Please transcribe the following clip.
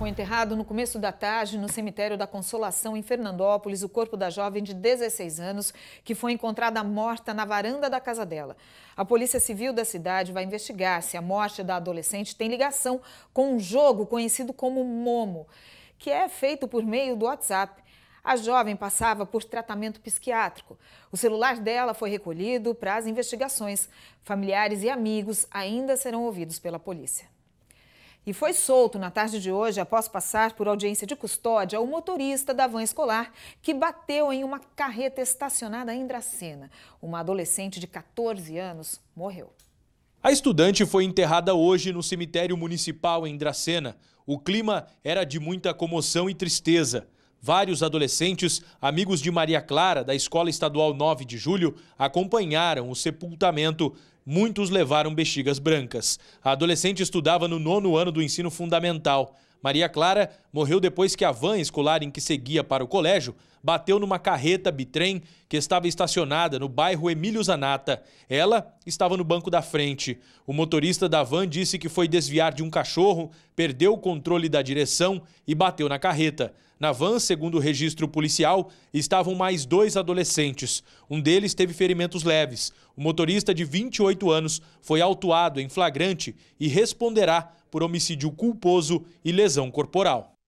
foi enterrado no começo da tarde no cemitério da Consolação, em Fernandópolis, o corpo da jovem de 16 anos, que foi encontrada morta na varanda da casa dela. A Polícia Civil da cidade vai investigar se a morte da adolescente tem ligação com um jogo conhecido como Momo, que é feito por meio do WhatsApp. A jovem passava por tratamento psiquiátrico. O celular dela foi recolhido para as investigações. Familiares e amigos ainda serão ouvidos pela polícia e foi solto na tarde de hoje após passar por audiência de custódia o motorista da van escolar que bateu em uma carreta estacionada em Dracena. Uma adolescente de 14 anos morreu. A estudante foi enterrada hoje no cemitério municipal em Dracena. O clima era de muita comoção e tristeza. Vários adolescentes, amigos de Maria Clara, da Escola Estadual 9 de Julho, acompanharam o sepultamento. Muitos levaram bexigas brancas. A adolescente estudava no nono ano do ensino fundamental. Maria Clara morreu depois que a van escolar em que seguia para o colégio bateu numa carreta bitrem que estava estacionada no bairro Emílio Zanata. Ela estava no banco da frente. O motorista da van disse que foi desviar de um cachorro, perdeu o controle da direção e bateu na carreta. Na van, segundo o registro policial, estavam mais dois adolescentes. Um deles teve ferimentos leves. O motorista de 28 anos foi autuado em flagrante e responderá por homicídio culposo e lesão corporal.